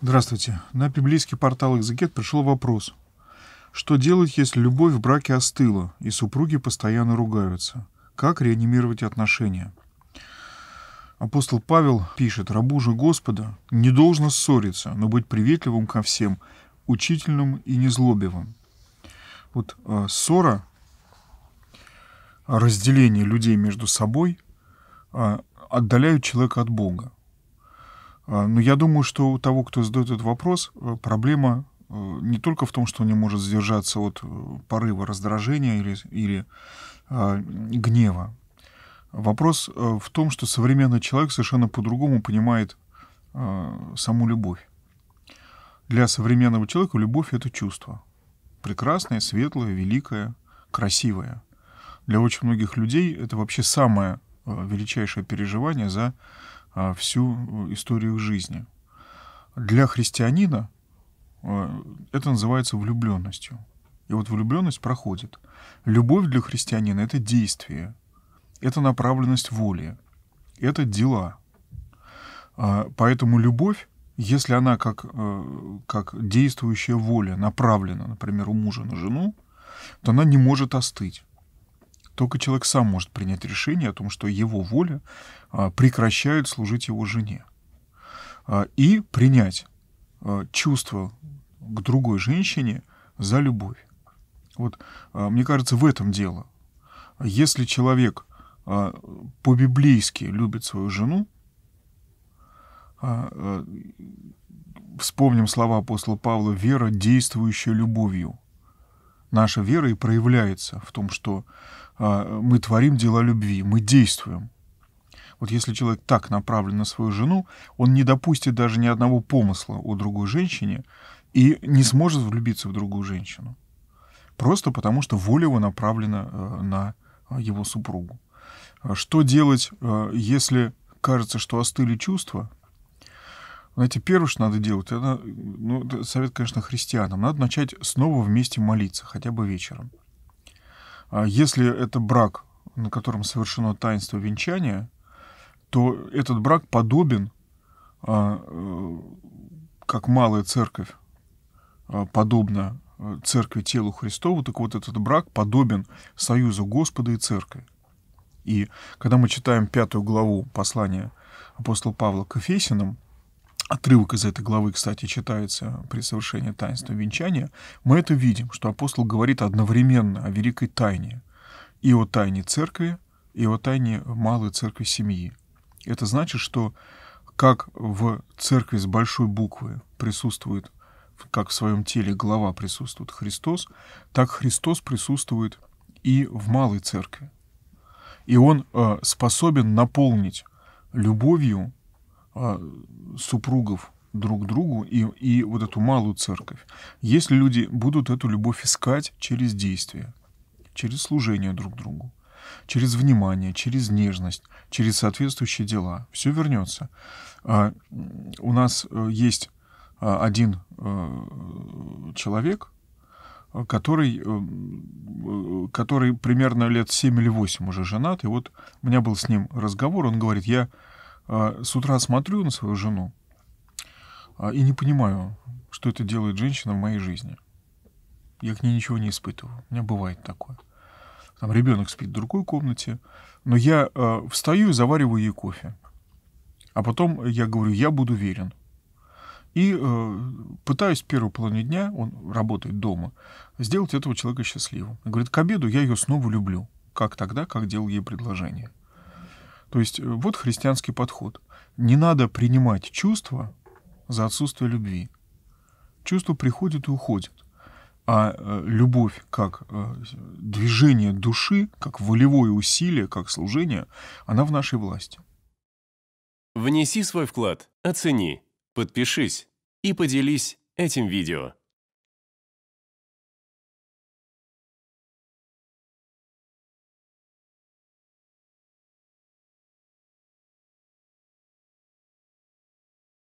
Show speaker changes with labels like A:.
A: Здравствуйте. На библейский портал Экзекет пришел вопрос. Что делать, если любовь в браке остыла, и супруги постоянно ругаются? Как реанимировать отношения? Апостол Павел пишет, «Рабу же Господа не должно ссориться, но быть приветливым ко всем, учительным и незлобивым». Вот э, ссора, а, разделение людей между собой э, отдаляют человека от Бога. А, но я думаю, что у того, кто задает этот вопрос, э, проблема э, не только в том, что он не может сдержаться от э, порыва раздражения или, или э, гнева. Вопрос в том, что современный человек совершенно по-другому понимает э, саму любовь. Для современного человека любовь это чувство. Прекрасное, светлое, великое, красивое. Для очень многих людей это вообще самое величайшее переживание за а, всю э, историю их жизни. Для христианина э, это называется влюбленностью. И вот влюбленность проходит. Любовь для христианина — это действие, это направленность воли, это дела. А, поэтому любовь, если она как, э, как действующая воля направлена, например, у мужа на жену, то она не может остыть. Только человек сам может принять решение о том, что его воля а, прекращает служить его жене. А, и принять а, чувство к другой женщине за любовь. Вот, мне кажется, в этом дело. Если человек по-библейски любит свою жену, вспомним слова апостола Павла, вера, действующая любовью. Наша вера и проявляется в том, что а, мы творим дела любви, мы действуем. Вот если человек так направлен на свою жену, он не допустит даже ни одного помысла о другой женщине и не сможет влюбиться в другую женщину. Просто потому, что воля его направлена э, на э, его супругу. А что делать, э, если кажется, что остыли чувства? Знаете, первое, что надо делать, это, ну, это совет, конечно, христианам. Надо начать снова вместе молиться, хотя бы вечером. А если это брак, на котором совершено таинство венчания, то этот брак подобен, а, э, как малая церковь, а, подобна э, церкви телу Христову, так вот этот брак подобен союзу Господа и церкви. И когда мы читаем пятую главу послания апостола Павла к Эфесиным, отрывок из этой главы, кстати, читается при совершении таинства венчания, мы это видим, что апостол говорит одновременно о великой тайне. И о тайне церкви, и о тайне малой церкви семьи. Это значит, что как в церкви с большой буквы присутствует, как в своем теле глава присутствует Христос, так Христос присутствует и в малой церкви. И он э, способен наполнить любовью а, супругов друг другу и, и вот эту малую церковь, если люди будут эту любовь искать через действия, через служение друг другу, через внимание, через нежность, через соответствующие дела, все вернется. А, у нас э, есть а, один э, человек, который, э, который примерно лет 7 или 8 уже женат. И вот у меня был с ним разговор, он говорит, я а, с утра смотрю на свою жену а, и не понимаю, что это делает женщина в моей жизни. Я к ней ничего не испытываю. У меня бывает такое. Там ребенок спит в другой комнате, но я э, встаю и завариваю ей кофе. А потом я говорю, я буду верен. И э, пытаюсь первую половину дня, он работает дома, сделать этого человека счастливым. говорит, к обеду я ее снова люблю, как тогда, как делал ей предложение. То есть э, вот христианский подход. Не надо принимать чувства за отсутствие любви. Чувства приходят и уходят. А э, любовь как э, движение души, как волевое усилие, как служение, она в нашей власти. Внеси свой вклад, оцени, подпишись и поделись этим видео.